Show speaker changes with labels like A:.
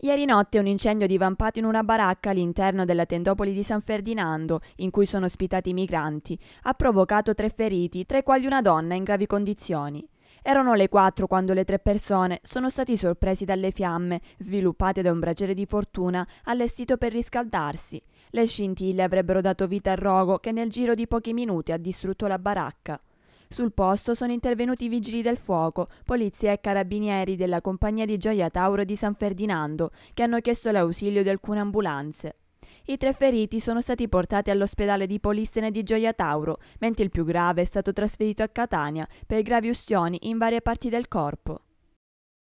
A: Ieri notte un incendio divampato in una baracca all'interno della tendopoli di San Ferdinando, in cui sono ospitati i migranti, ha provocato tre feriti, tra i quali una donna in gravi condizioni. Erano le quattro quando le tre persone sono stati sorpresi dalle fiamme, sviluppate da un braciere di fortuna allestito per riscaldarsi. Le scintille avrebbero dato vita al rogo che nel giro di pochi minuti ha distrutto la baracca. Sul posto sono intervenuti vigili del fuoco, polizia e carabinieri della compagnia di Gioia Tauro di San Ferdinando, che hanno chiesto l'ausilio di alcune ambulanze. I tre feriti sono stati portati all'ospedale di Polistene di Gioia Tauro, mentre il più grave è stato trasferito a Catania per gravi ustioni in varie parti del corpo.